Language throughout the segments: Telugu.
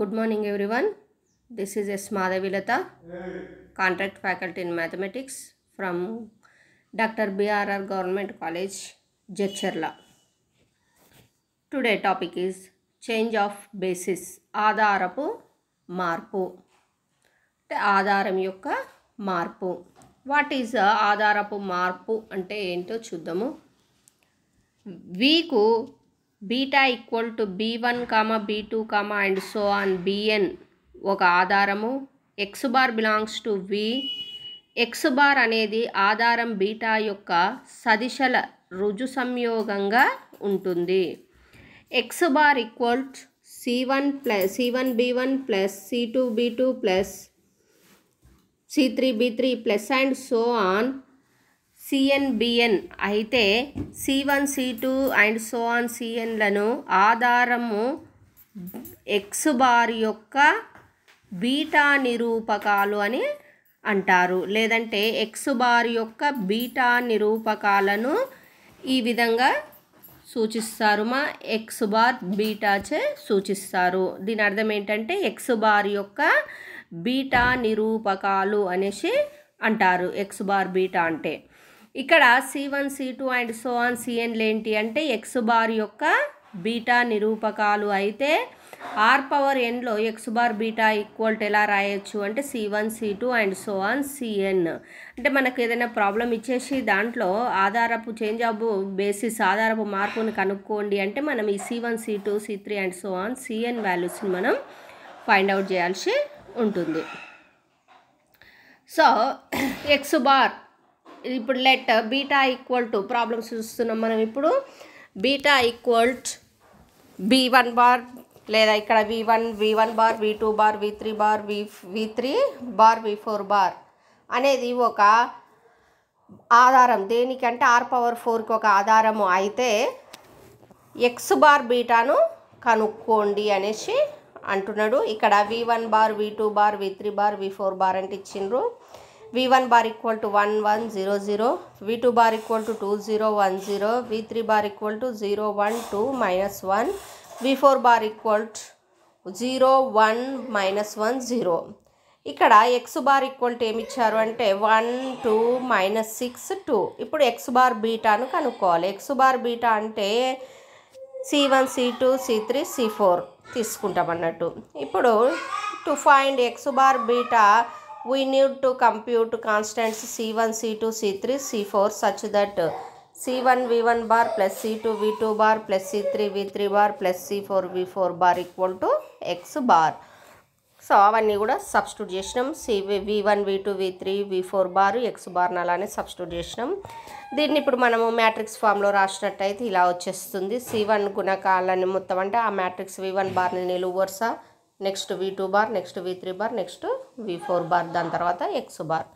Good morning everyone this is S Madhavilatha contract faculty in mathematics from doctor BRR government college Jadcherla today topic is change of basis ఆధారపు మార్పు అంటే ఆధారం యొక్క మార్పు వాట్ ఈజ్ ఆధారపు మార్పు అంటే ఏంటో చూద్దాము వీకు beta equal to B one comma B two comma and so on BN ఒక ఆధారము X bar belongs to V X bar అనేది ఆధారం బీటా యొక్క సదిశల రుజు సంయోగంగా ఉంటుంది X bar equal C one plus C one B one plus C two B two plus C three B three plus and so on C N B N అయితే C one C two and so on సిఎన్లను ఆధారము ఎక్స్ బార్ యొక్క బీటా నిరూపకాలు అని అంటారు లేదంటే ఎక్స్ బార్ యొక్క బీటా నిరూపకాలను ఈ విధంగా సూచిస్తారు మా ఎక్స్ బార్ బీటాచే సూచిస్తారు దీని అర్థం ఏంటంటే ఎక్స్ బార్ యొక్క బీటా నిరూపకాలు అనేసి అంటారు ఎక్స్ బార్ బీటా అంటే ఇక్కడ C one C two and so on సిఎన్లు ఏంటి అంటే ఎక్స్ బార్ యొక్క బీటా నిరూపకాలు అయితే ఆర్ పవర్ ఎన్లో X bar beta equal to ఎలా రాయొచ్చు అంటే C one C two and so on CN అంటే మనకు ఏదైనా ప్రాబ్లం ఇచ్చేసి దాంట్లో ఆధారపు చేంజ్ ఆఫ్ బేసిస్ ఆధారపు మార్పుని కనుక్కోండి అంటే మనం ఈ C one C two C three and so on CN వాల్యూస్ని మనం ఫైండ్ అవుట్ చేయాల్సి ఉంటుంది సో ఎక్స్ బార్ ఇప్పుడు let beta equal to problems చూస్తున్నాం మనం ఇప్పుడు beta equal B one bar లేదా ఇక్కడ వి వన్ వి one bar V two bar V three bar V V three bar V four bar అనేది ఒక ఆధారం దేనికంటే ఆర్ పవర్ ఫోర్కి ఒక ఆధారము అయితే ఎక్స్ బార్ బీటాను కనుక్కోండి అనేసి అంటున్నాడు ఇక్కడ V one bar V two bar V three bar V four bar అంటే ఇచ్చిండ్రు V one bar equal to one one zero zero V two bar equal to two zero one zero V three bar equal to zero one two minus one V four bar equal to zero one minus one zero ఇక్కడ ఎక్స్ బార్ ఈక్వల్ టు ఇచ్చారు అంటే one two minus six two ఇప్పుడు ఎక్స్ బార్ బీటాను కనుక్కోవాలి ఎక్స్ బార్ బీటా అంటే C one C two C three C four తీసుకుంటామన్నట్టు ఇప్పుడు to find X bar beta we need to compute constants C one C two C three C four such that C one we one bar plus C two we two bar plus C three we three bar plus C four we four bar equal to X bar so అవన్నీ కూడా సబ్స్టిట్యూట్ చేసినాం సి వి వన్ వి టూ వి త్రీ వి ఫోర్ బార్ ఎక్స్ బార్ని అలానే సబ్స్టిట్యూట్ చేసినాం దీన్ని ఇప్పుడు మనము మ్యాట్రిక్స్ ఫామ్లో రాసినట్టయితే ఇలా వచ్చేస్తుంది సి వన్ గుణకాలని మొత్తం అంటే ఆ మ్యాట్రిక్స్ వి వన్ బార్ని నిలువు వరుస next V two bar next V three bar next V four bar దాని తర్వాత X bar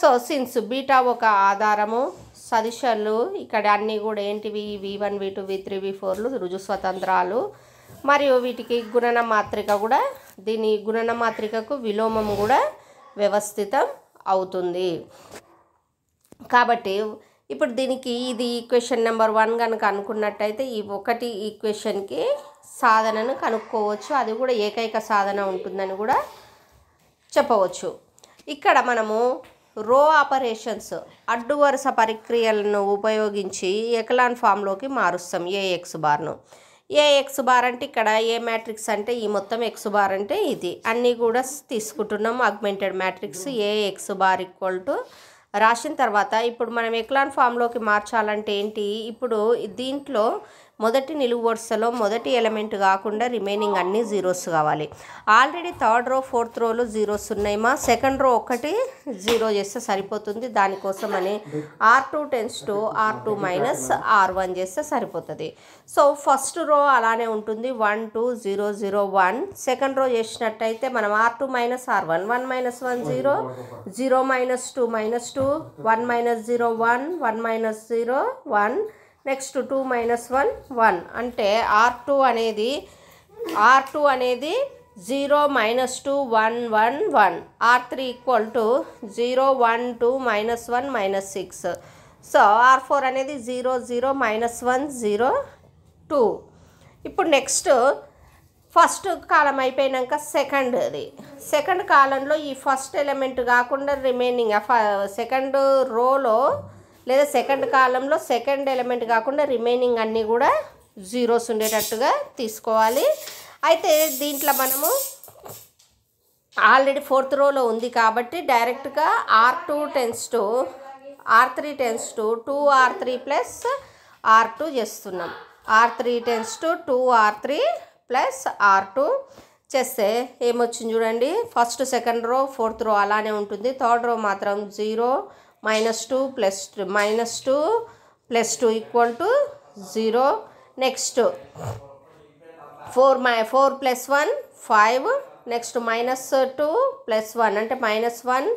so since beta ఒక ఆధారము సదిశలు ఇక్కడ అన్నీ కూడా ఏంటివి వి వన్ వి టూ వి త్రీ వి ఫోర్లు రుజు స్వతంత్రాలు మరియు వీటికి గుణన మాత్రిక కూడా దీని గుణన మాత్రికకు విలోమం కూడా వ్యవస్థితం అవుతుంది కాబట్టి ఇప్పుడు దీనికి ఇది ఈక్వేషన్ నెంబర్ వన్ కనుక అనుకున్నట్టయితే ఈ ఒకటి ఈక్వేషన్కి సాధనను కనుక్కోవచ్చు అది కూడా ఏకైక సాధన ఉంటుందని కూడా చెప్పవచ్చు ఇక్కడ మనము రో ఆపరేషన్స్ అడ్డు వరుస ప్రక్రియలను ఉపయోగించి ఎకలాన్ ఫామ్లోకి మారుస్తాం ఏ ఎక్స్ బార్ను ఏ ఎక్స్ బార్ అంటే ఇక్కడ ఏ మ్యాట్రిక్స్ అంటే ఈ మొత్తం ఎక్స్ బార్ అంటే ఇది అన్నీ కూడా తీసుకుంటున్నాం augmented matrix A X bar equal to రాసిన తర్వాత ఇప్పుడు మనం ఎక్లాన్ ఫామ్లోకి మార్చాలంటే ఏంటి ఇప్పుడు దీంట్లో మొదటి నిలువు వరుసలో మొదటి ఎలిమెంట్ కాకుండా రిమైనింగ్ అన్నీ జీరోస్ కావాలి ఆల్రెడీ థర్డ్ రో ఫోర్త్ రోలో జీరోస్ ఉన్నాయి మా సెకండ్ రో ఒకటి జీరో చేస్తే సరిపోతుంది దానికోసం అని R two tends to R two minus R one చేస్తే సరిపోతుంది సో ఫస్ట్ రో అలానే ఉంటుంది one two zero zero one second row చేసినట్టయితే మనం R two minus R one one minus one zero zero minus two minus two one minus zero one one minus zero one next two minus one one అంటే ఆర్ టూ అనేది ఆర్ టూ అనేది zero minus two one one one R three equal to zero one two minus one minus six so R four అనేది zero zero minus one zero two ఇప్పుడు నెక్స్ట్ ఫస్ట్ కాలం అయిపోయినాక సెకండ్ అది సెకండ్ కాలంలో ఈ ఫస్ట్ ఎలిమెంట్ కాకుండా రిమైనింగ్ సెకండ్ రోలో లేదా సెకండ్ కాలంలో సెకండ్ ఎలిమెంట్ కాకుండా రిమైనింగ్ అన్నీ కూడా జీరోస్ ఉండేటట్టుగా తీసుకోవాలి అయితే దీంట్లో మనము ఆల్రెడీ ఫోర్త్ రోలో ఉంది కాబట్టి డైరెక్ట్గా R two tends to R three tends to two R three plus R two చేస్తున్నాం R three tends to two R three plus R two చేస్తే ఏమొచ్చింది చూడండి ఫస్ట్ సెకండ్ రో ఫోర్త్ రో అలానే ఉంటుంది థర్డ్ రో మాత్రం zero minus two plus three minus two plus two equal to zero next four my four plus one five next minus two plus one అంటే minus one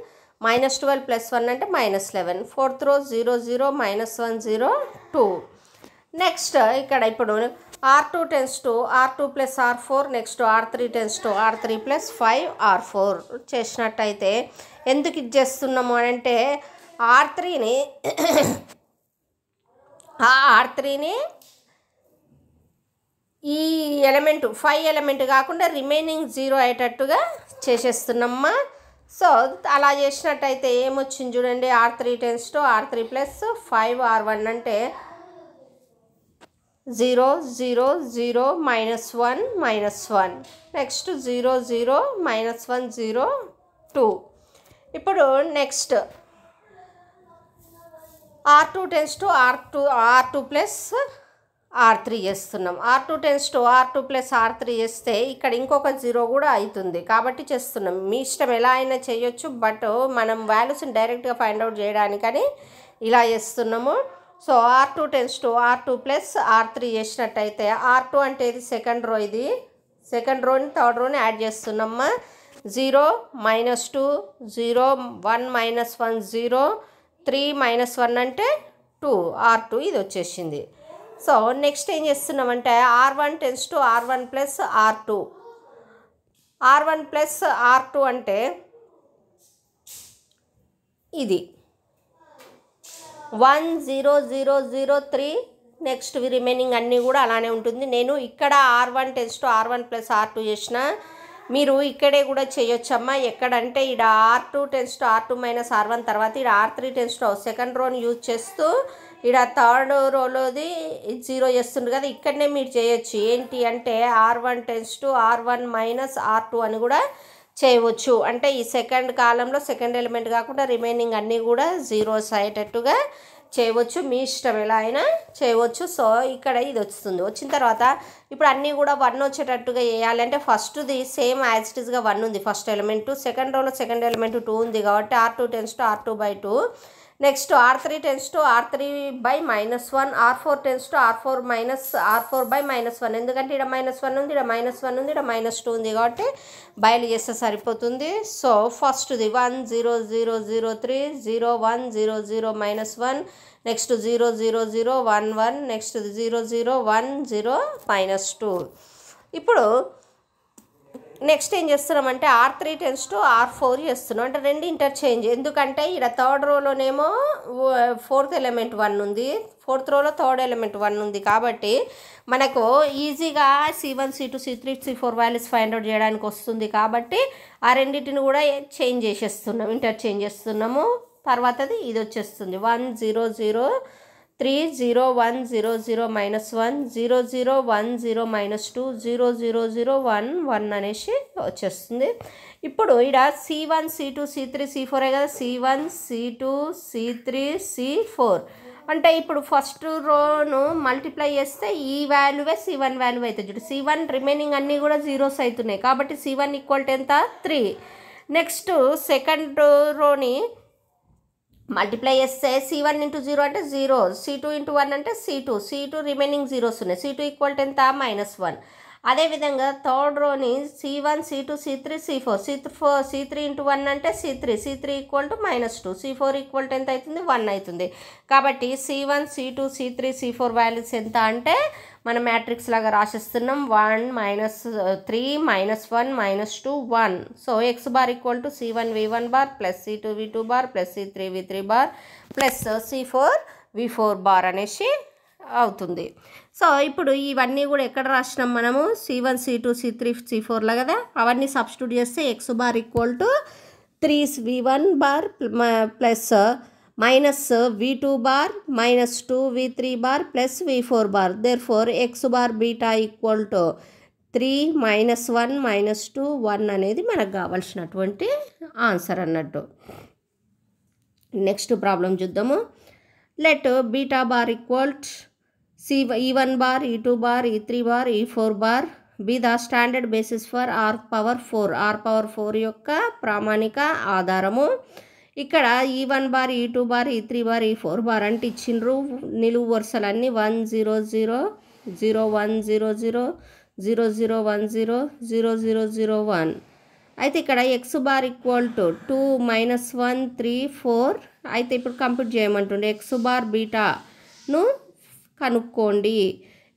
minus twelve plus one అంటే minus eleven fourth row zero zero minus one zero two next ఇక్కడ ఇప్పుడు R two tends to R two plus R four next R three tends to R three plus five R four చేసినట్టయితే ఎందుకు ఇది చేస్తున్నాము అంటే ఆర్ త్రీని ఆ ఆర్ త్రీని ఈ ఎలిమెంట్ ఫైవ్ ఎలిమెంట్ కాకుండా రిమైనింగ్ జీరో అయ్యేటట్టుగా చేసేస్తున్నామ్మా సో అలా చేసినట్టయితే ఏమొచ్చింది చూడండి R three tends to R three plus five R one అంటే zero zero zero minus one minus one next zero zero minus one zero two ఇప్పుడు next R two tends to R two R two plus R three చేస్తున్నాం R two tends to R two plus R three చేస్తే ఇక్కడ ఇంకొక జీరో కూడా అవుతుంది కాబట్టి చేస్తున్నాం మీ ఇష్టం ఎలా అయినా చేయొచ్చు బట్ మనం వాల్యూస్ని డైరెక్ట్గా ఫైండ్ అవుట్ చేయడానికని ఇలా చేస్తున్నాము so R two tends to R two plus R three చేసినట్టయితే ఆర్ టూ అంటే ఇది సెకండ్ రో ఇది సెకండ్ రోని థర్డ్ రోని యాడ్ చేస్తున్నామ్మా zero minus two zero one minus one zero three minus one అంటే టూ ఆర్ టూ ఇది వచ్చేసింది సో నెక్స్ట్ ఏం చేస్తున్నామంటే R one tends to R one plus R two R one plus R two అంటే ఇది one zero zero zero three next remaining అన్నీ కూడా అలానే ఉంటుంది నేను ఇక్కడ R one tends to R one plus R two చేసిన మీరు ఇక్కడే కూడా చేయొచ్చమ్మా ఎక్కడంటే ఇక్కడ R two tends to R two minus R one తర్వాత ఇక్కడ R three tends to second రోని యూజ్ చేస్తూ ఇక్కడ థర్డ్ రోలోది జీరో చేస్తుండ్రు కదా ఇక్కడనే మీరు చేయొచ్చు ఏంటి అంటే R one tends to R one minus R two అని కూడా చేయవచ్చు అంటే ఈ సెకండ్ కాలంలో సెకండ్ ఎలిమెంట్ కాకుండా రిమైనింగ్ అన్నీ కూడా జీరోస్ అయ్యేటట్టుగా చేయవచ్చు మీ ఇష్టం ఎలా అయినా చేయవచ్చు సో ఇక్కడ ఇది వస్తుంది వచ్చిన తర్వాత ఇప్పుడు అన్నీ కూడా వన్ వచ్చేటట్టుగా వేయాలంటే ఫస్ట్ది సేమ్ యాజ్ ఇట్ ఈస్గా వన్ ఉంది ఫస్ట్ ఎలిమెంటు సెకండ్ రోలో సెకండ్ ఎలిమెంట్ టూ ఉంది కాబట్టి R two tends to R two by two next R three tends to R three by minus one R four tends to R four minus R four by minus one ఎందుకంటే ఇక్కడ మైనస్ వన్ ఉంది ఇక్కడ మైనస్ వన్ ఉంది ఇక్కడ మైనస్ టూ ఉంది కాబట్టి బయలు చేస్తే సరిపోతుంది సో ఫస్ట్ది one zero zero zero three zero one zero zero minus one next zero zero zero one one next zero zero one zero minus two ఇప్పుడు నెక్స్ట్ ఏం చేస్తున్నామంటే R three tends to R four చేస్తున్నాం అంటే రెండు ఇంటర్చేంజ్ ఎందుకంటే ఇక్కడ థర్డ్ రోలోనేమో ఫోర్త్ ఎలిమెంట్ వన్ ఉంది ఫోర్త్ రోలో థర్డ్ ఎలిమెంట్ వన్ ఉంది కాబట్టి మనకు ఈజీగా C one C two C three C four values find out చేయడానికి వస్తుంది కాబట్టి ఆ రెండింటిని కూడా చేంజ్ చేసేస్తున్నాం ఇంటర్చేంజ్ చేస్తున్నాము తర్వాతది ఇది వచ్చేస్తుంది one zero zero three zero one zero zero minus one zero zero one zero minus two zero zero zero one one అనేసి వచ్చేస్తుంది ఇప్పుడు ఇక్కడ C one C two C three C ఫోరే కదా C one C two C three C four అంటే ఇప్పుడు ఫస్ట్ రోను మల్టిప్లై చేస్తే ఈ వాల్యూవే సి వన్ వాల్యూ అవుతుంది చూడు సి వన్ రిమైనింగ్ అన్నీ కూడా జీరోస్ అవుతున్నాయి కాబట్టి సి వన్ ఈక్వల్ ఎంత త్రీ నెక్స్ట్ సెకండ్ రోని మల్టిప్లై చేస్తే సి వన్ ఇంటూ జీరో అంటే zero c two into one అంటే c two c two remaining zeros ఉన్నాయి సి టూ ఈక్వల్ టు ఎంత మైనస్ వన్ అదేవిధంగా థర్డ్ రోని c one C two C three C four c four c three into one అంటే c three c three equal to minus two c four equal tenth అవుతుంది వన్ అవుతుంది కాబట్టి C one C two C three C four values ఎంత అంటే మనం మ్యాట్రిక్స్ లాగా రాసేస్తున్నాం one minus three minus one minus two one so X bar equal to c one we one bar plus C two we two bar plus C three we three bar plus C four we four bar అనేసి అవుతుంది సో ఇప్పుడు ఇవన్నీ కూడా ఎక్కడ రాసినాం మనము c one C two C three C ఫోర్లో కదా అవన్నీ సబ్స్టిట్యూట్ చేస్తే x bar equal to three v one bar plus minus v two minus two we three bar plus v four bar there four x bar beta equal to three minus one minus two one అనేది మనకు కావాల్సినటువంటి ఆన్సర్ అన్నట్టు నెక్స్ట్ ప్రాబ్లం చూద్దాము let beta bar equals c e one bar e two bar e three bar e four bar b the standard basis for are power four R power four యొక్క ప్రామాణిక ఆధారము ఇక్కడ e one bar e two bar e three bar e four bar అంటే ఇచ్చిండ్రు నిలువు వరుసలన్నీ one zero zero zero one zero zero zero zero one zero zero zero zero one అయితే ఇక్కడ X bar equal to two minus one three four అయితే ఇప్పుడు కంప్లీట్ చేయమంటుండే ఎక్స్ బార్ బీటాను కనుక్కోండి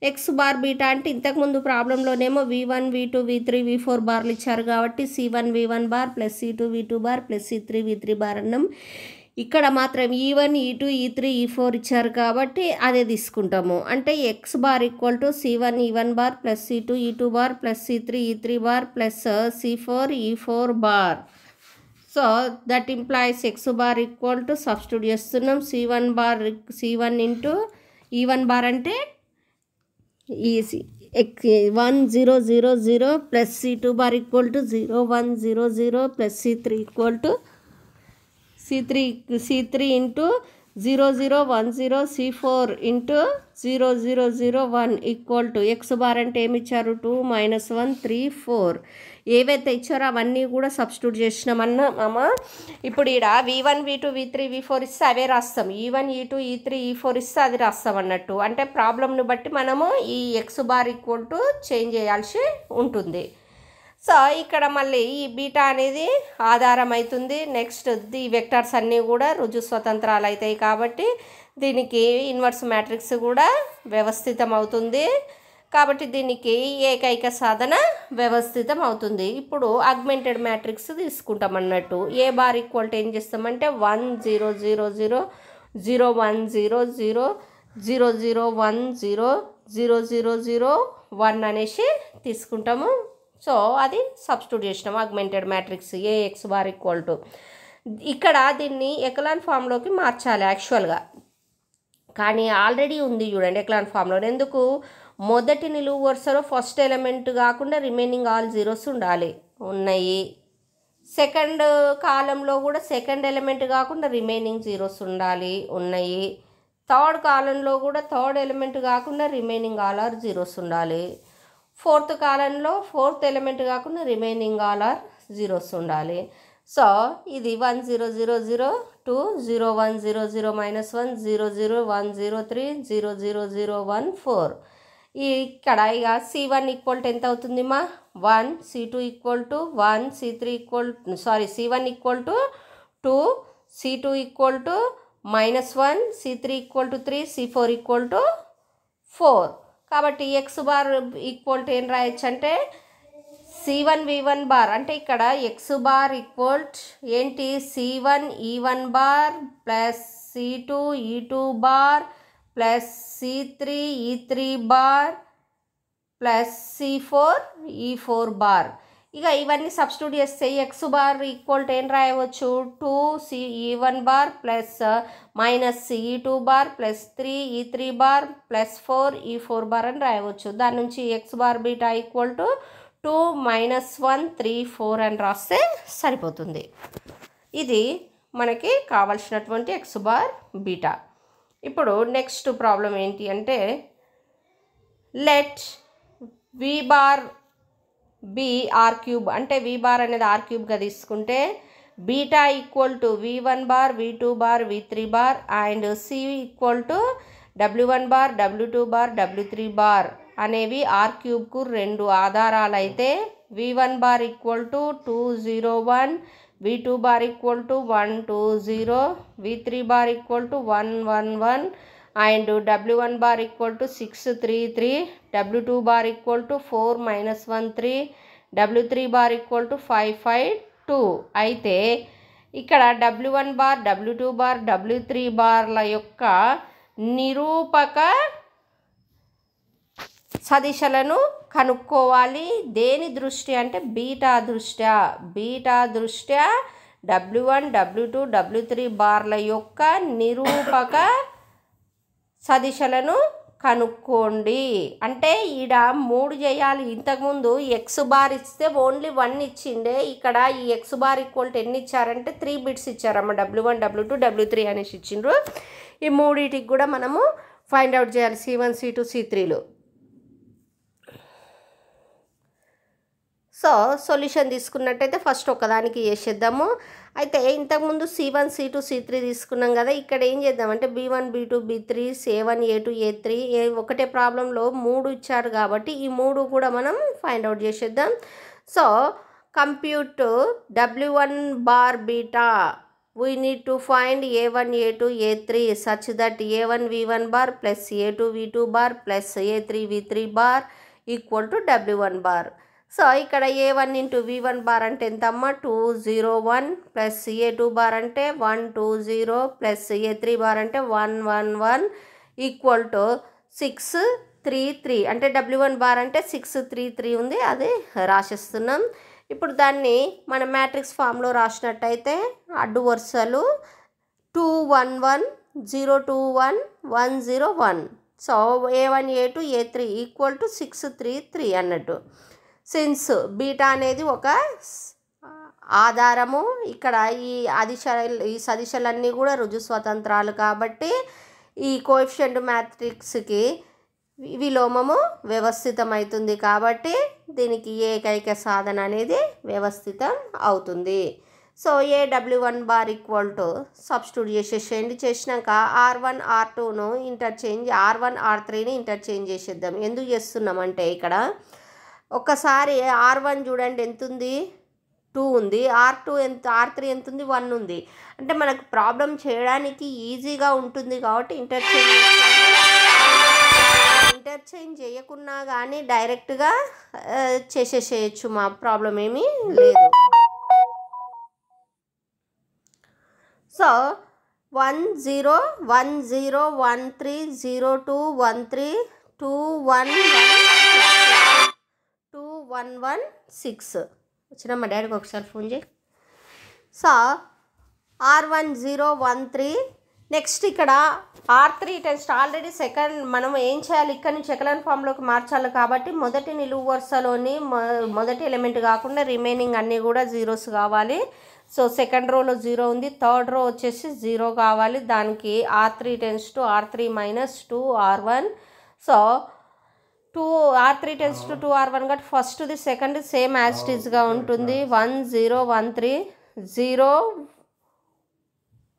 ఎక్స్ బార్ బీటా అంటే ఇంతకుముందు ప్రాబ్లంలోనేమో వి వన్ వి టూ వి త్రీ వి ఫోర్ బార్లు ఇచ్చారు కాబట్టి సి వన్ వి one bar plus C two వి two bar plus C three వి త్రీ బార్ అన్నాం ఇక్కడ మాత్రం ఈ వన్ ఈ టూ ఈ త్రీ ఈ ఫోర్ ఇచ్చారు కాబట్టి అదే తీసుకుంటాము అంటే X bar equal to c one e one bar plus C two e two bar plus C three e three bar plus C four e four bar so that implies x bar equal to substitute చేస్తున్నాం C one bar c one into e one bar అంటే is 1000 plus c2 bar equal to zero one zero zero plus c3 equal to c3 c3 into zero zero one zero c c4 into 0001 equal to x bar and ఏమి 2 minus 1 3 4 ఏవైతే ఇచ్చారో అవన్నీ కూడా సబ్స్టిట్యూట్ చేసినామన్న మామ ఇప్పుడు ఈడ వి వన్ వి టూ వి త్రీ వి ఫోర్ ఇస్తే అవే రాస్తాం ఈ వన్ ఈ టూ ఈ త్రీ ఈ ఫోర్ ఇస్తే అది రాస్తాం అన్నట్టు అంటే ప్రాబ్లంను బట్టి మనము ఈ X bar equal to change చేయాల్సి ఉంటుంది సో ఇక్కడ మళ్ళీ ఈ బీటా అనేది ఆధారం అవుతుంది నెక్స్ట్ ది వెక్టర్స్ అన్నీ కూడా రుజు స్వతంత్రాలు అవుతాయి కాబట్టి దీనికి ఇన్వర్స్ మ్యాట్రిక్స్ కూడా వ్యవస్థితం అవుతుంది కాబట్టి దీనికి ఏకైక సాధన వ్యవస్థితం అవుతుంది ఇప్పుడు అగ్మెంటెడ్ మ్యాట్రిక్స్ తీసుకుంటాం అన్నట్టు ఏ బార్ ఈక్వల్ ఏం చేస్తామంటే one zero zero zero zero one zero zero zero zero one zero zero zero zero one అనేసి తీసుకుంటాము సో అది సబ్స్టిట్యూట్ చేసినాము augmented matrix A X bar equal to ఇక్కడ దీన్ని ఎకలాన్ ఫామ్లోకి మార్చాలి యాక్చువల్గా కానీ ఆల్రెడీ ఉంది చూడండి ఎకలాన్ ఫామ్లో ఎందుకు మొదటి నిలువు వరుసలో ఫస్ట్ ఎలిమెంట్ కాకుండా రిమైనింగ్ ఆల్ జీరోస్ ఉండాలి ఉన్నాయి సెకండ్ కాలంలో కూడా సెకండ్ ఎలిమెంట్ కాకుండా రిమైనింగ్ జీరోస్ ఉండాలి ఉన్నాయి థర్డ్ కాలంలో కూడా థర్డ్ ఎలిమెంట్ కాకుండా రిమైనింగ్ ఆల్ ఆర్ జీరోస్ ఉండాలి ఫోర్త్ కాలంలో ఫోర్త్ ఎలిమెంట్ కాకుండా రిమైనింగ్ ఆల్ ఆర్ జీరోస్ ఉండాలి సో ఇది one zero zero zero two zero one zero zero minus one zero zero one zero three zero zero zero one four ఇక్కడ ఇక సి వన్ ఈక్వల్ టు ఎంత అవుతుంది మా one C two equal to one c three equal sorry c one equal to two c two equal to minus one c three equal to three C four equal to four కాబట్టి ఎక్స్ బార్ ఈక్వల్ టు ఏం రాయొచ్చు అంటే సి వన్ వి వన్ బార్ అంటే ఇక్కడ ఎక్స్ బార్ ఈక్వల్ ఏంటి c one e one bar plus C two e two bar plus C three e three bar plus C four e four bar ఇక ఇవన్నీ సబ్స్టిట్యూట్ చేస్తే ఎక్స్ బార్ ఈక్వల్ టు ఏం రాయవచ్చు two c e one bar plus uh, minus c e two bar plus three e three bar plus four e four bar అని రాయవచ్చు దాని నుంచి x bar beta equal to two minus one three four అని రాస్తే సరిపోతుంది ఇది మనకి కావలసినటువంటి ఎక్స్ బార్ బీటా ఇప్పుడు నెక్స్ట్ ప్రాబ్లం ఏంటి అంటే let v bar b R cube అంటే వి బార్ అనేది ఆర్ క్యూబ్గా తీసుకుంటే beta equal to V one bar V two bar V three bar and C equal to W one bar W two bar W three bar అనేవి ఆర్ క్యూబ్కు రెండు ఆధారాలు అయితే V one bar equal to two zero one we two bar equal to one two zero V three bar equal to one one one and W one bar equal to six three three W two bar equal to four minus one three W three bar equal to five five two అయితే ఇక్కడ W one bar W two bar W three బార్ల యొక్క నిరూపక సదిశలను కనుక్కోవాలి దేని దృష్టి అంటే బీటా దృష్ట్యా బీటా దృష్ట్యా W one W two W three బార్ల యొక్క నిరూపక సదిశలను కనుక్కోండి అంటే ఈడ మూడు చేయాలి ఇంతకుముందు ఎక్స్ బార్ ఇస్తే ఓన్లీ వన్ ఇచ్చిండే ఇక్కడ ఈ ఎక్స్ బార్ ఈక్వల్ టు ఎన్ని ఇచ్చారంటే త్రీ బిట్స్ ఇచ్చారమ్మ W one W two W three అనేసి ఇచ్చిండ్రు ఈ మూడింటికి కూడా మనము ఫైండ్ అవుట్ చేయాలి C one C two C త్రీలు సో సొల్యూషన్ తీసుకున్నట్టయితే ఫస్ట్ ఒకదానికి చేసేద్దాము అయితే ఇంతకుముందు C one C two C three తీసుకున్నాం కదా ఇక్కడ ఏం చేద్దామంటే B one B two B three say one A two A three A ఒకటే ప్రాబ్లంలో మూడు ఇచ్చారు కాబట్టి ఈ మూడు కూడా మనం ఫైండ్ అవుట్ చేసేద్దాం so compute W one bar beta we need to find A one A two A three such that A one we one bar plus A two we two bar plus A three we three bar equal to W one bar so ఇక్కడ ఏ one into v one bar అంటే ఎంతమ్మ టూ జీరో వన్ ప్లస్ ఏ టూ బార్ అంటే వన్ టూ జీరో ప్లస్ ఏ త్రీ బార్ అంటే one one one equal to six three three అంటే డబ్ల్యూ వన్ బార్ అంటే సిక్స్ త్రీ త్రీ ఉంది అది రాసిస్తున్నాం ఇప్పుడు దాన్ని మన మ్యాట్రిక్స్ ఫామ్లో రాసినట్టయితే అడ్డు వరుసలు two one one zero two one one zero one so A one A two A three equal to six three three అన్నట్టు సిన్స్ బీటా అనేది ఒక ఆధారము ఇక్కడ ఈ అదిశ ఈ సదిశలన్నీ కూడా రుజు స్వతంత్రాలు కాబట్టి ఈ కోఎఫిషియంట్ మ్యాట్రిక్స్కి విలోమము వ్యవస్థితమవుతుంది కాబట్టి దీనికి ఏకైక సాధన అనేది వ్యవస్థితం అవుతుంది సో ఏ డబ్ల్యూ one bar equal to substitute చేసేసేయండి చేసినాక ఆర్ వన్ ఆర్ టూను ఇంటర్చేంజ్ ఆర్ వన్ ఆర్ త్రీని ఇంటర్చేంజ్ చేసేద్దాం ఎందుకు చేస్తున్నామంటే ఇక్కడ ఒకసారి ఆర్ వన్ చూడండి ఎంత ఉంది టూ ఉంది ఆర్ టూ ఎంత ఆర్ త్రీ ఎంత ఉంది వన్ ఉంది అంటే మనకు ప్రాబ్లం చేయడానికి ఈజీగా ఉంటుంది కాబట్టి ఇంటర్చేంజ్ ఇంటర్చేంజ్ చేయకున్నా కానీ డైరెక్ట్గా చేసేసేయచ్చు మా ప్రాబ్లం ఏమీ లేదు so one zero one zero one three zero two one three two one one one six వచ్చినా మా డాడీకి ఒకసారి ఫోన్ చేయి so R one zero one three next ఇక్కడ R three test already second మనం ఏం చేయాలి ఇక్కడ నుంచి ఎకలన్ ఫామ్లోకి మార్చాలి కాబట్టి మొదటి నిలువు వరుసలోని మొదటి ఎలిమెంట్ కాకుండా రిమైనింగ్ అన్నీ కూడా జీరోస్ కావాలి సో సెకండ్ రోలో జీరో ఉంది థర్డ్ రో వచ్చేసి జీరో కావాలి దానికి R three tends to R three minus two R one so two R three tends to two R one కాబట్టి ది సెకండ్ సేమ్ యాజ్టీజ్గా ఉంటుంది one zero one three zero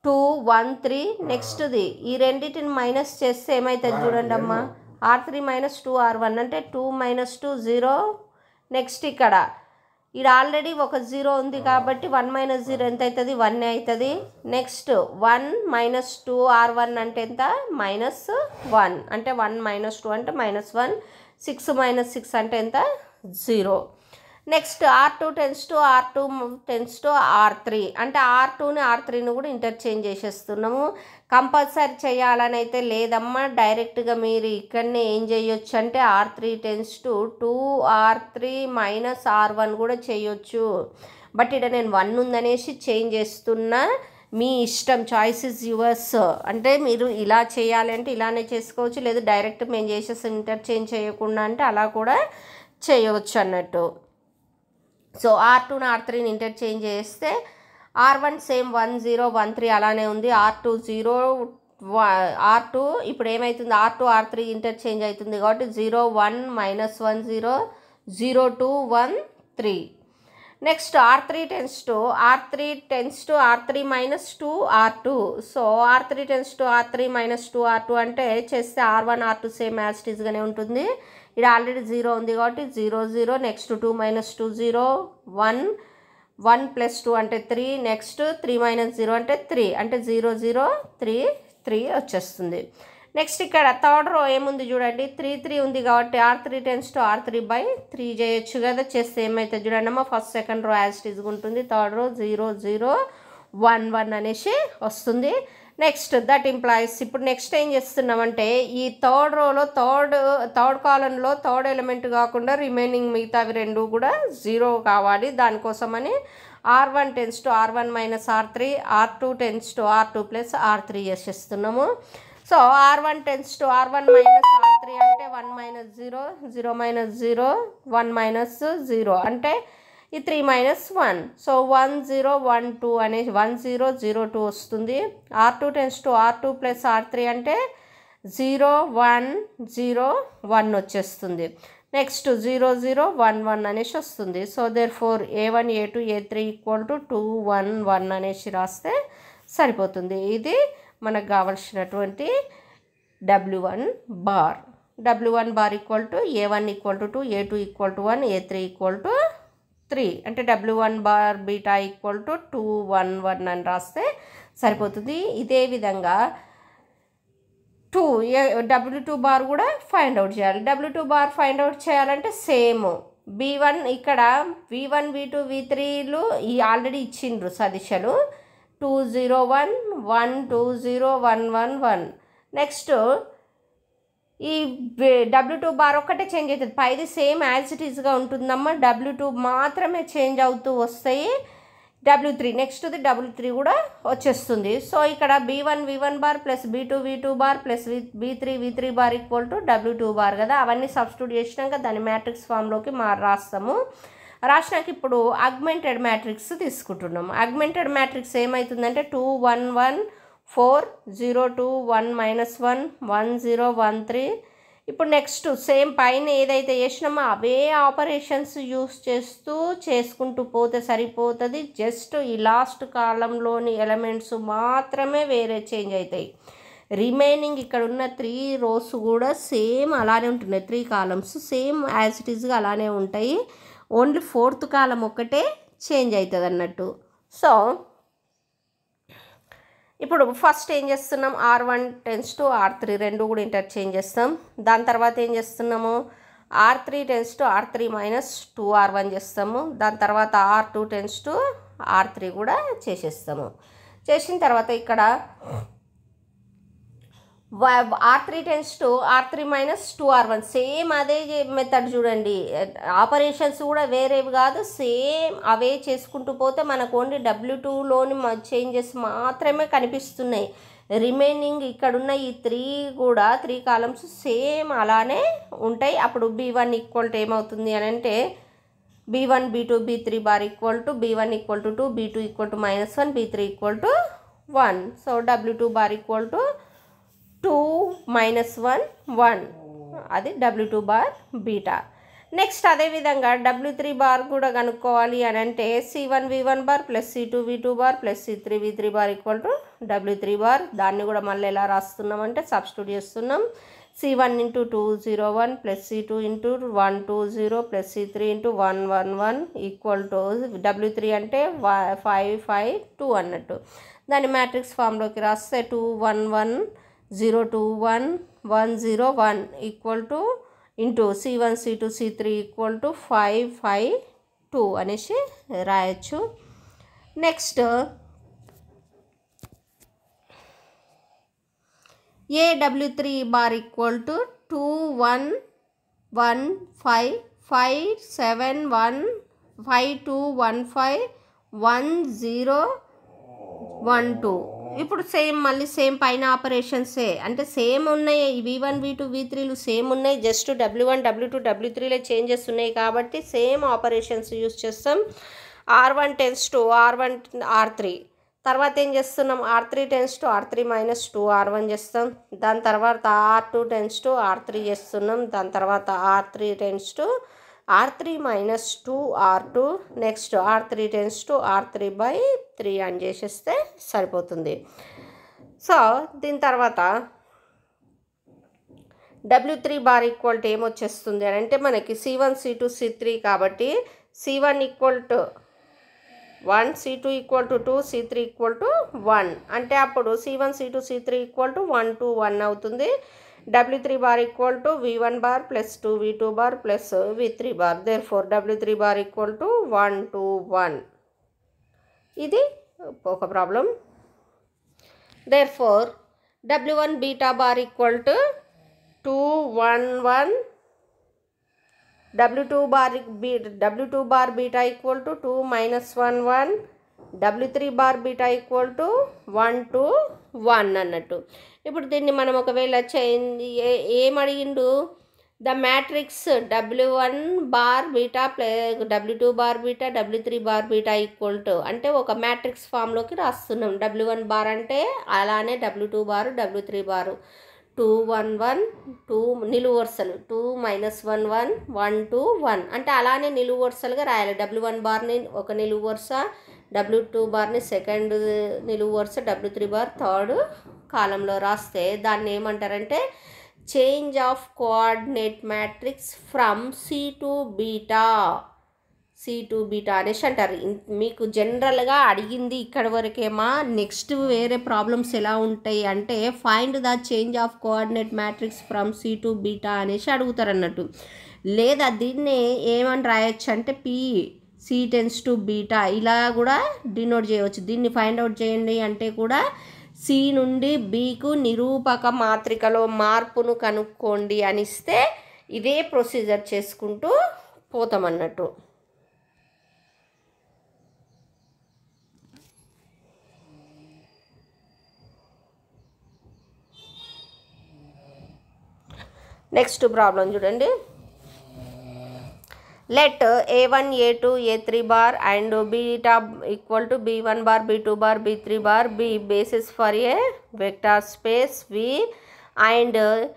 two one three నెక్స్ట్ది ఈ రెండింటిని మైనస్ చేస్తే ఏమవుతుంది చూడండి ah, అమ్మా R three minus two R one అంటే two minus two zero next ఇక్కడ ఇక్కడ ఆల్రెడీ ఒక జీరో ఉంది కాబట్టి వన్ మైనస్ జీరో ah. ఎంత అవుతుంది వన్ అవుతుంది next one minus two R one అంటే ఎంత మైనస్ వన్ అంటే వన్ మైనస్ టూ అంటే minus one six minus six అంటే ఎంత zero next R two tends to R two tends to R three అంటే ఆర్ టూని ఆర్ త్రీని కూడా ఇంటర్చేంజ్ చేసేస్తున్నాము కంపల్సరీ చేయాలని అయితే లేదమ్మా డైరెక్ట్గా మీరు ఇక్కడనే ఏం చేయొచ్చు అంటే R three tends to two R three minus R one కూడా చేయొచ్చు బట్ ఇక్కడ నేను వన్ ఉందనేసి చేంజ్ చేస్తున్నా మీ ఇష్టం చాయిస్ ఇస్ యువర్స్ అంటే మీరు ఇలా చేయాలి అంటే ఇలానే చేసుకోవచ్చు లేదా డైరెక్ట్ మేము చేసేసి ఇంటర్చేంజ్ చేయకుండా అంటే అలా కూడా చేయవచ్చు అన్నట్టు సో ఆర్ టూని ఆర్ త్రీని ఇంటర్చేంజ్ చేస్తే R one same one zero one three అలానే ఉంది R two zero R two ఇప్పుడు ఏమవుతుంది R two R three interchange అవుతుంది కాబట్టి zero one minus one zero zero two one three next R three tends to R three tends to R three minus two R two so R three tends to R three minus two R two అంటే చేస్తే R one R two same యాస్టీస్గానే ఉంటుంది ఇది ఆల్రెడీ జీరో ఉంది కాబట్టి zero zero next two minus two zero one one plus two అంటే three next three minus zero అంటే త్రీ అంటే జీరో జీరో త్రీ త్రీ వచ్చేస్తుంది నెక్స్ట్ ఇక్కడ థర్డ్ రో ఏముంది చూడండి త్రీ త్రీ ఉంది కాబట్టి R three tends to R three by three చేయొచ్చు కదా చేస్తే ఏమైతే చూడండి అమ్మ ఫస్ట్ సెకండ్ రో యాజ్టీజ్గా ఉంటుంది థర్డ్ రో జీరో జీరో వన్ వన్ అనేసి వస్తుంది నెక్స్ట్ దట్ ఇంప్లాయీస్ ఇప్పుడు నెక్స్ట్ ఏం చేస్తున్నామంటే ఈ థర్డ్ రోలో థర్డ్ థర్డ్ కాలంలో థర్డ్ ఎలిమెంట్ కాకుండా రిమైనింగ్ మిగతావి రెండు కూడా జీరో కావాలి దానికోసమని R one tends to R one minus R three R two tends to R two plus R three చేసేస్తున్నాము so R one tends to R one minus R three అంటే one minus zero zero minus zero one minus zero అంటే ఈ three minus one so one zero one two అనే వన్ జీరో జీరో టూ వస్తుంది R two tends to R two plus R three అంటే జీరో వన్ జీరో వన్ వచ్చేస్తుంది next zero zero one one అనేసి వస్తుంది so therefore A one A two A three equal to two one one అనేసి రాస్తే సరిపోతుంది ఇది మనకు కావలసినటువంటి W one bar W one bar equal to A one equal to two A two equal to one A three equal to three అంటే W one bar beta equal to two one one అని రాస్తే సరిపోతుంది ఇదే విధంగా టూ డబ్ల్యూ టూ బార్ కూడా ఫైండ్ అవుట్ చేయాలి W two bar find out చేయాలంటే సేమ్ బీ వన్ ఇక్కడ వి వన్ వి టూ వి త్రీలు ఆల్రెడీ ఇచ్చిండ్రు సదిశలు two zero one one two zero one one one next ఈ డబ్ల్యూ టూ బార్ ఒక్కటే చేంజ్ అవుతుంది పైది సేమ్ యాజ్ ఇట్ ఈస్గా ఉంటుందమ్మా డబ్ల్యూ టూ మాత్రమే చేంజ్ అవుతూ వస్తాయి డబ్ల్యూ త్రీ నెక్స్ట్ది డబ్ల్యూ త్రీ కూడా వచ్చేస్తుంది సో ఇక్కడ B one we one bar plus B two we two bar plus V B three we three bar equal to W two bar కదా అవన్నీ సబ్స్టిట్యూట్ చేసినాక దాని మ్యాట్రిక్స్ ఫామ్లోకి మా రాస్తాము రాసినాక ఇప్పుడు అగ్మెంటెడ్ మ్యాట్రిక్స్ తీసుకుంటున్నాం అగ్మెంటెడ్ మ్యాట్రిక్స్ ఏమవుతుందంటే two one one four zero two one minus one one zero one three ఇప్పుడు నెక్స్ట్ సేమ్ పైన ఏదైతే చేసినామో అవే ఆపరేషన్స్ యూస్ చేస్తూ చేసుకుంటూ పోతే సరిపోతుంది జస్ట్ ఈ లాస్ట్ కాలంలోని ఎలిమెంట్స్ మాత్రమే వేరే చేంజ్ అవుతాయి రిమైనింగ్ ఇక్కడ ఉన్న త్రీ రోస్ కూడా సేమ్ అలానే ఉంటున్నాయి three columns same as it ఈజ్గా అలానే ఉంటాయి ఓన్లీ ఫోర్త్ కాలం ఒక్కటే చేంజ్ అవుతుంది అన్నట్టు సో ఇప్పుడు ఫస్ట్ ఏం చేస్తున్నాం R one tends to R three రెండు కూడా ఇంటర్చేంజ్ చేస్తాం దాని తర్వాత ఏం చేస్తున్నాము R three tends to R three minus two R one చేస్తాము దాని తర్వాత R two tends to R three కూడా చేసేస్తాము చేసిన తర్వాత ఇక్కడ R three tends to R three minus two R one same అదే మెథడ్ చూడండి ఆపరేషన్స్ కూడా వేరేవి కాదు సేమ్ అవే చేసుకుంటూ పోతే మనకు ఓన్లీ డబ్ల్యూ టూలోని చేంజెస్ మాత్రమే కనిపిస్తున్నాయి రిమైనింగ్ ఇక్కడున్న ఈ త్రీ కూడా త్రీ కాలమ్స్ సేమ్ అలానే ఉంటాయి అప్పుడు బీ వన్ ఈక్వల్ టు ఏమవుతుంది అని అంటే B one B two B three bar equal to B one equal to two B two equal to minus one B three equal to one so W two bar equal to two minus one one అది W two bar beta next అదేవిధంగా డబ్ల్యూ త్రీ బార్ కూడా కనుక్కోవాలి అని అంటే C one we one bar plus C two we two bar plus C three we three bar equal to W three bar దాన్ని కూడా మళ్ళీ ఎలా రాస్తున్నాం అంటే సబ్స్టిట్యూట్ చేస్తున్నాం C one into two zero one plus C two into one two zero plus C three into one one one equal to W three అంటే ఫైవ్ ఫైవ్ టూ అన్నట్టు దాన్ని మ్యాట్రిక్స్ ఫామ్లోకి రాస్తే two one one 021101 =* c1 c2 c3 = 552 અને છે રાયા છે નેક્સ્ટ y w3 = 2115571 y21510 12 ఇప్పుడు సేమ్ మళ్ళీ సేమ్ పైన ఆపరేషన్సే అంటే సేమ్ ఉన్నాయి వి వన్ వి టూ వి త్రీలు సేమ్ ఉన్నాయి just W one W two W త్రీలో చేంజెస్ ఉన్నాయి కాబట్టి సేమ్ ఆపరేషన్స్ యూస్ చేస్తాం R one tends to R one R three తర్వాత ఏం చేస్తున్నాం R three tends to R three minus two R one చేస్తాం దాని తర్వాత R two tends to R three చేస్తున్నాం దాని తర్వాత R three tends to R three minus two R two next R three tends to R three by three on చేసేస్తే సరిపోతుంది సో దీని తర్వాత W three bar equal to ఏమొచ్చేస్తుంది అని అంటే మనకి C one C two C three కాబట్టి C one equal to one C two equal to two C three equal to one అంటే అప్పుడు C one C two C three equal to one two one అవుతుంది W three bar equal to V one bar plus two we two bar plus V three bar there therefore W three bar equal to one two one ఇది ఒక problem therefore W one beta bar equal to two one one W two bar B W two bar beta equal to two minus one one W three bar beta equal to one two one అన్నట్టు ఇప్పుడు దీన్ని మనం ఒకవేళ చేంజ్ ఏ అడిగిండు the matrix W one bar beta ప్లే W two bar beta W three bar beta equal to అంటే ఒక మ్యాట్రిక్స్ ఫామ్లోకి రాస్తున్నాం డబ్ల్యూ వన్ బార్ అంటే అలానే W two bar W three bar two one one two నిలువు వరుసలు two minus one one one two one అంటే అలానే నిలువు వరుసలుగా రాయాలి డబ్ల్యూ వన్ బార్ని ఒక నిలువు వరుస డబ్ల్యూ టూ బార్ని సెకండ్ నిలువు వరుస డబ్ల్యూ త్రీ బార్ థర్డ్ కాలంలో రాస్తే దాన్ని ఏమంటారంటే change of coordinate matrix from C to beta. C to beta అనేసి అంటారు మీకు జనరల్గా అడిగింది ఇక్కడ వరకేమా నెక్స్ట్ వేరే ప్రాబ్లమ్స్ ఎలా ఉంటాయి అంటే find the change of coordinate matrix from C to beta అనేసి అడుగుతారు అన్నట్టు లేదా దీన్నే ఏమని రాయొచ్చు అంటే P C tends to beta ఇలా కూడా డినోట్ చేయవచ్చు దీన్ని ఫైండ్ అవుట్ చేయండి అంటే కూడా సి నుండి బీకు నిరూపక మాత్రికలో మార్పును కనుక్కోండి అనిస్తే ఇదే ప్రొసీజర్ చేసుకుంటూ పోతామన్నట్టు నెక్స్ట్ ప్రాబ్లం చూడండి let a1 a2 a3 bar and beta equal to b1 bar b2 bar b3 bar be basis for a vector space v and a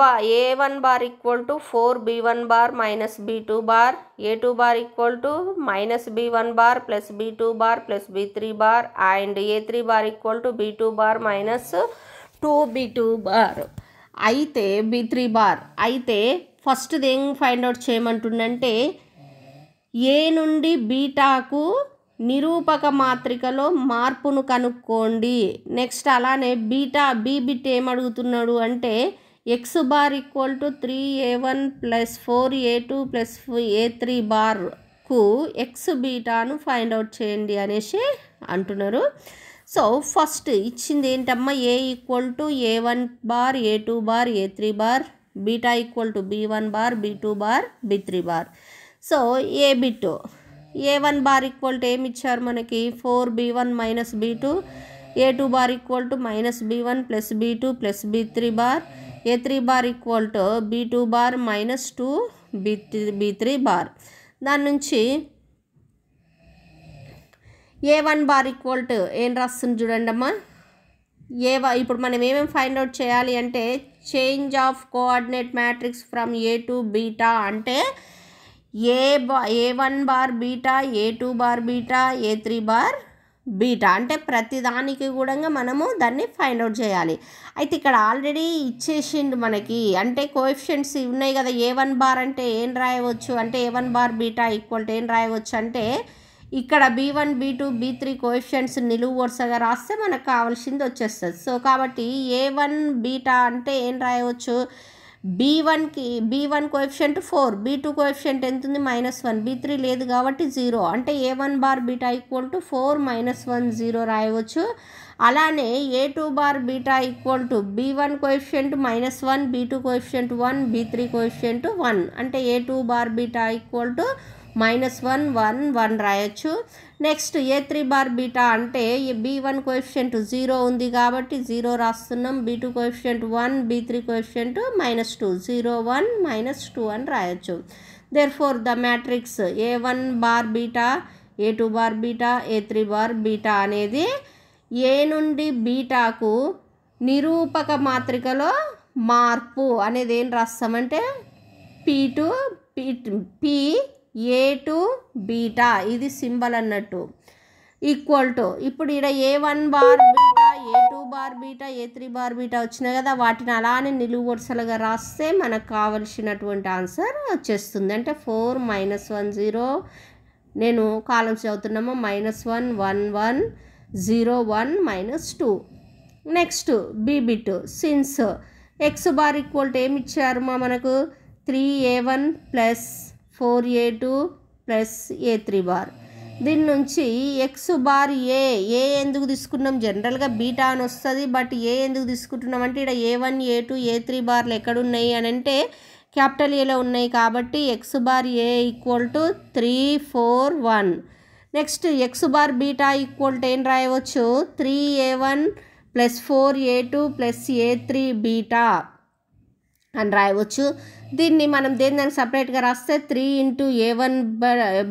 bar a1 bar equal to 4 b1 bar minus b2 bar a2 bar equal to minus b1 bar plus b2 bar plus b3 bar and a3 bar equal to b2 bar minus 2 b2 bar అయితే బి త్రీ బార్ అయితే ఫస్ట్ ఏం ఫైండ్ అవుట్ చేయమంటుండంటే ఏ నుండి బీటాకు నిరూపక మాత్రికలో మార్పును కనుక్కోండి నెక్స్ట్ అలానే బీటా బీ బిట్ ఏమడుగుతున్నాడు అంటే X bar equal to three A one plus four A two plus A three బార్కు ఎక్స్ బీటాను ఫైండ్ అవుట్ చేయండి అనేసి అంటున్నారు సో ఫస్ట్ ఇచ్చింది ఏంటమ్మా A equal to A one bar A two bar A three bar beta equal to B one bar B two bar B three bar so A bit A one bar equal to ఏమి ఇచ్చారు మనకి four B one minus be two A two bar equal to minus B one plus B two plus B three bar A three bar equal to B two bar minus two B three B three bar దాని నుంచి A one bar equal to ఏం రాస్తుంది చూడండి అమ్మా ఏ ఇప్పుడు మనం ఏమేమి ఫైండ్ అవుట్ చేయాలి అంటే change of coordinate matrix from A to beta అంటే A bar A one bar beta A two bar beta A three bar beta అంటే ప్రతిదానికి కూడా మనము దాన్ని ఫైండ్ అవుట్ చేయాలి అయితే ఇక్కడ ఆల్రెడీ ఇచ్చేసిండు మనకి అంటే కోఎఫిషియన్స్ ఉన్నాయి కదా ఏ వన్ బార్ అంటే ఏం రాయవచ్చు అంటే A one bar beta equal to ఏం రాయవచ్చు అంటే ఇక్కడ B one B two B three questions నిలువు వరుసగా రాస్తే మనకు కావాల్సింది వచ్చేస్తుంది సో కాబట్టి ఏ వన్ బీటా అంటే ఏం రాయవచ్చు బీ వన్కి B one coefficient four B two coefficient ఎంత ఉంది మైనస్ వన్ బీ త్రీ లేదు కాబట్టి జీరో అంటే A one bar beta equal to four minus one zero రాయవచ్చు అలానే A two bar beta equal to B one coefficient minus one B two coefficient one B three coefficient one అంటే A two bar beta equal to minus one one one రాయొచ్చు next A three bar beta అంటే బీ వన్ కోఎఫిషియంట్ జీరో ఉంది కాబట్టి జీరో రాస్తున్నాం B two coefficient one B three coefficient minus two zero one minus two అని రాయొచ్చు therefore the matrix A one bar beta A two bar beta A three bar beta అనేది ఏ నుండి బీటాకు నిరూపక మాత్రికలో మార్పు అనేది ఏం రాస్తామంటే P to P P A to beta ఇది సింబల్ అన్నట్టు ఈక్వల్ టు ఇప్పుడు ఇక్కడ ఏ one bar beta A two bar beta A three bar beta వచ్చినాయి కదా వాటిని అలానే నిలువు వరుసలుగా రాస్తే మనకు కావలసినటువంటి ఆన్సర్ వచ్చేస్తుంది అంటే ఫోర్ మైనస్ వన్ జీరో నేను కాలమ్స్ చదువుతున్నాము minus one one one zero one minus two next B bit since X bar equal to ఏమి ఇచ్చారు మా మనకు three A one plus four A two plus A three bar దీని నుంచి ఎక్స్ బార్ ఏ ఏ ఎందుకు తీసుకున్నాం జనరల్గా బీటా అని వస్తుంది బట్ ఏ ఎందుకు తీసుకుంటున్నాం అంటే ఇక్కడ ఏ వన్ ఏ టూ ఏ త్రీ బార్లు ఎక్కడున్నాయి అని అంటే క్యాపిటల్ ఏలో ఉన్నాయి కాబట్టి X bar A equal to three four one next X bar beta equal to ఏం రాయవచ్చు three A one plus four A two plus A three beta అని రాయవచ్చు దీన్ని మనం దేని దానికి సపరేట్గా రాస్తే three into A one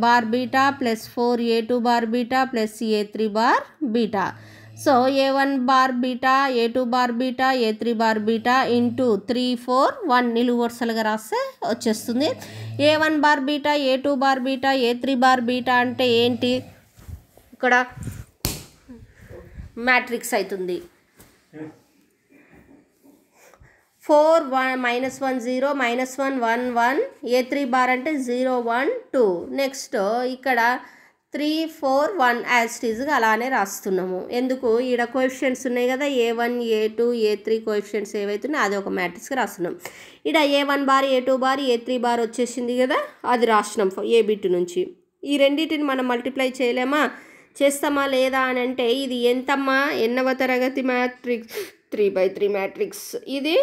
bar beta plus four A two bar beta plus A three bar beta so A one bar beta A two bar beta A three bar beta into three four one నిలువు వరుసలుగా రాస్తే వచ్చేస్తుంది A one bar beta A two bar beta A three bar beta అంటే ఏంటి ఇక్కడ మ్యాట్రిక్స్ అవుతుంది four one minus one zero minus one one one A three bar అంటే జీరో వన్ టూ నెక్స్ట్ ఇక్కడ త్రీ ఫోర్ వన్ యాస్టీజ్గా అలానే రాస్తున్నాము ఎందుకు ఈడ కోఎఫిషియంట్స్ ఉన్నాయి కదా A one A two A three coefficients ఏవైతున్నాయి అది ఒక మ్యాట్రిక్స్కి రాస్తున్నాం ఈడ A one bar A two bar A three bar వచ్చేసింది కదా అది రాసినాం ఏ బిట్ నుంచి ఈ రెండింటిని మనం మల్టిప్లై చేయలేమా చేస్తామా లేదా అని అంటే ఇది ఎంతమ్మా ఎన్నవ తరగతి matrix three by three matrix ఇది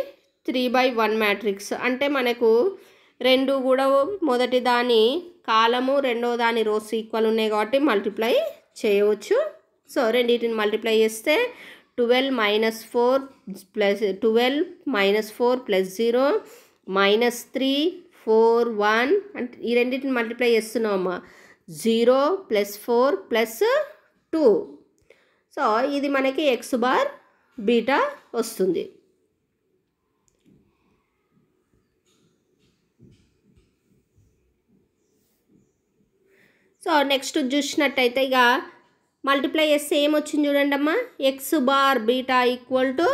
త్రీ బై వన్ మ్యాట్రిక్స్ అంటే మనకు రెండు కూడా మొదటి దాని కాలము రెండో దాని రోస్ ఈక్వల్ ఉన్నాయి కాబట్టి మల్టిప్లై చేయవచ్చు సో రెండింటిని మల్టిప్లై చేస్తే twelve minus four plus twelve minus four plus zero minus three four one అంటే ఈ రెండింటిని మల్టిప్లై చేస్తున్నాము zero plus four plus two so ఇది మనకి ఎక్స్ బార్ బీటా వస్తుంది సో నెక్స్ట్ చూసినట్టయితే ఇక మల్టిప్లై చేస్తే ఏమొచ్చింది చూడండి అమ్మా X bar beta equal to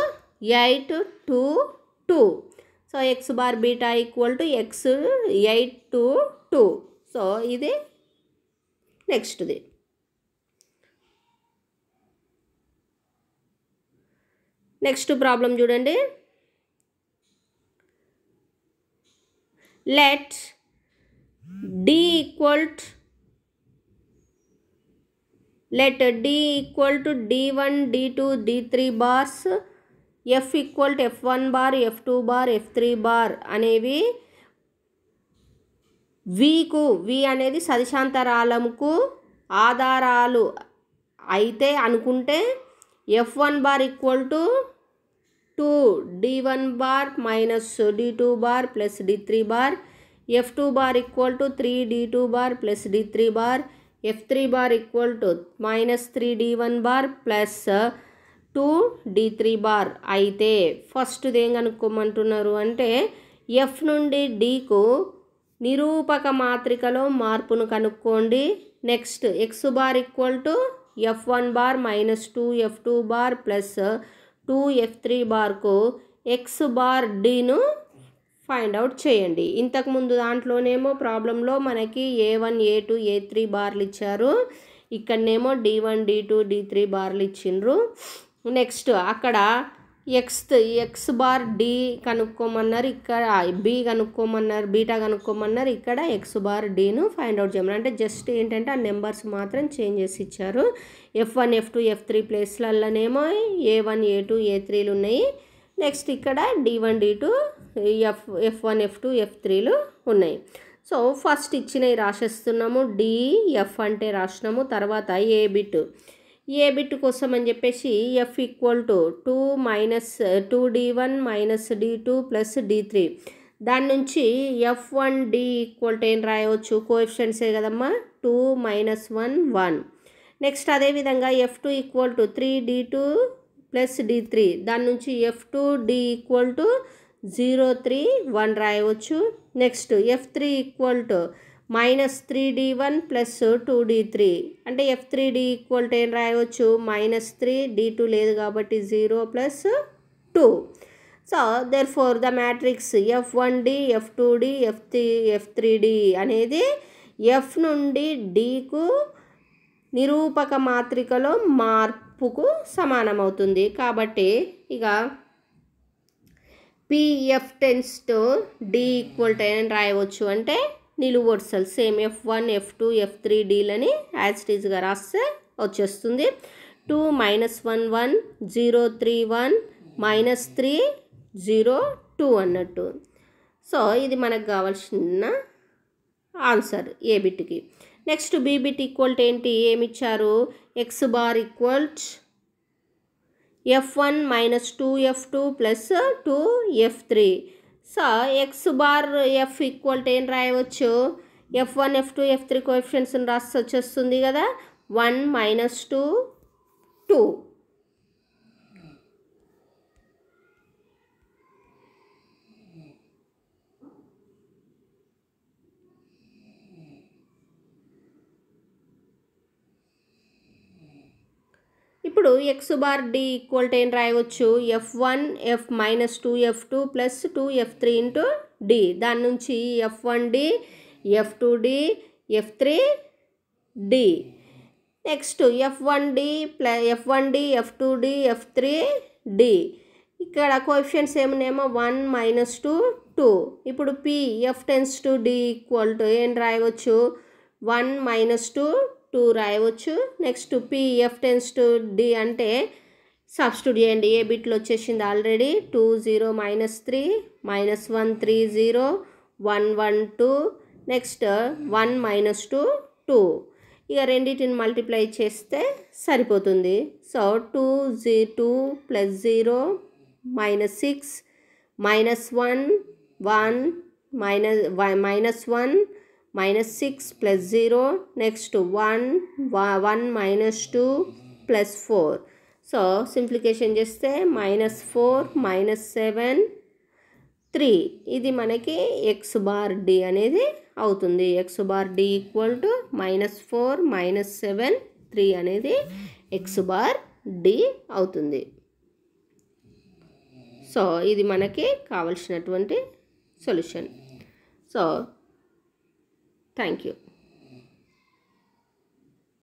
eight two two so X bar beta equal to X eight two two so ఇది నెక్స్ట్ది నెక్స్ట్ ప్రాబ్లం చూడండి let D equal to to D one D two D three bars F equal to F one bar F two bar F three bar అనేవి వీకు వి అనేది సదిశాంతరాలముకు ఆధారాలు అయితే అనుకుంటే F one bar equal to two D one bar minus D two bar plus D three bar F two bar equal to three D two bar plus D three bar F three bar equal to minus three D one bar plus two D three bar అయితే ఫస్ట్ది ఏం కనుక్కోమంటున్నారు అంటే ఎఫ్ నుండి డీకు నిరూపక మాత్రికలో మార్పును కనుక్కోండి next X bar equal to F one bar minus two F two bar plus two F three బార్కు ఎక్స్ బార్ డీను ఫైండ్ అవుట్ చేయండి ఇంతకుముందు దాంట్లోనేమో ప్రాబ్లంలో మనకి A one A two A three బార్లు ఇచ్చారు ఇక్కడనేమో D one D two D three బార్లు ఇచ్చిండ్రు నెక్స్ట్ అక్కడ ఎక్స్ ఎక్స్ బార్ డి కనుక్కోమన్నారు ఇక్కడ బి కనుక్కోమన్నారు బీటా కనుక్కోమన్నారు ఇక్కడ ఎక్స్ బార్ డిను ఫైండ్ అవుట్ చేయమని అంటే జస్ట్ ఏంటంటే ఆ నెంబర్స్ మాత్రం చేంజ్ చేసి ఇచ్చారు F one F two F three ప్లేస్లలోనేమో A one A two A త్రీలు ఉన్నాయి నెక్స్ట్ ఇక్కడ D one D two F F one F two F త్రీలు ఉన్నాయి సో ఫస్ట్ ఇచ్చినవి రాసేస్తున్నాము డి ఎఫ్ అంటే రాసినాము తర్వాత ఏ బిట్ ఏ బిట్ కోసం అని చెప్పేసి F equal to two minus two D one minus D two plus D three దాని నుంచి F one D equal to ఏం రాయవచ్చు కోఎఫిషియన్సే కదమ్మా two minus one one next అదేవిధంగా F two equal to three D two plus D three దాని నుంచి F two D equal to zero three one రాయవచ్చు next F three equal to minus three D one plus two D three అంటే F three D equal to ఏం రాయవచ్చు మైనస్ త్రీ డి టూ లేదు కాబట్టి zero plus two so therefore the matrix F one D F two D F three F three D అనేది ఎఫ్ నుండి డీకు నిరూపక మాత్రికలో మార్పుకు సమానమవుతుంది కాబట్టి ఇక PF tends to D equal to అని రాయవచ్చు అంటే నిలువు వరుసలు same F one F two F three డీలని యాజ్ టీజ్గా రాస్తే వచ్చేస్తుంది two minus one one zero three one minus three zero two అన్నట్టు సో ఇది మనకు కావాల్సిన answer A next B bit equal ఏంటి ఏమిచ్చారు X bar equals F one minus two F two plus two F three so X bar F equal to ఏం రాయవచ్చు F one F two F three కోఎఫిషియన్స్ని రాసి వచ్చేస్తుంది కదా వన్ మైనస్ టూ టూ ఇప్పుడు X bar D equal to ఏం రాయవచ్చు F one F minus two F two plus two F three into D దాని నుంచి F one D F two D F three D next F one D ప్ల F one D F two D F three D ఇక్కడ కోఎఫిషియన్స్ ఏమనేమో వన్ మైనస్ టూ టూ ఇప్పుడు P F tends to D equal to ఏం రాయవచ్చు వన్ మైనస్ టూ టూ రాయవచ్చు next PF tends to D అంటే సబ్స్టిట్యూట్ చేయండి ఏ బిట్లో వచ్చేసింది already two zero minus three minus one three zero one one two next one minus two two ఇక రెండింటిని మల్టిప్లై చేస్తే సరిపోతుంది so two G two plus zero minus six minus one one minus minus one minus six plus zero next one one minus two plus four so simplification చేస్తే minus four minus seven three ఇది మనకి ఎక్స్ బార్ డి అనేది అవుతుంది X bar D equal to minus four minus seven three అనేది ఎక్స్ బార్ డి అవుతుంది సో ఇది మనకి కావలసినటువంటి సొల్యూషన్ సో Thank you.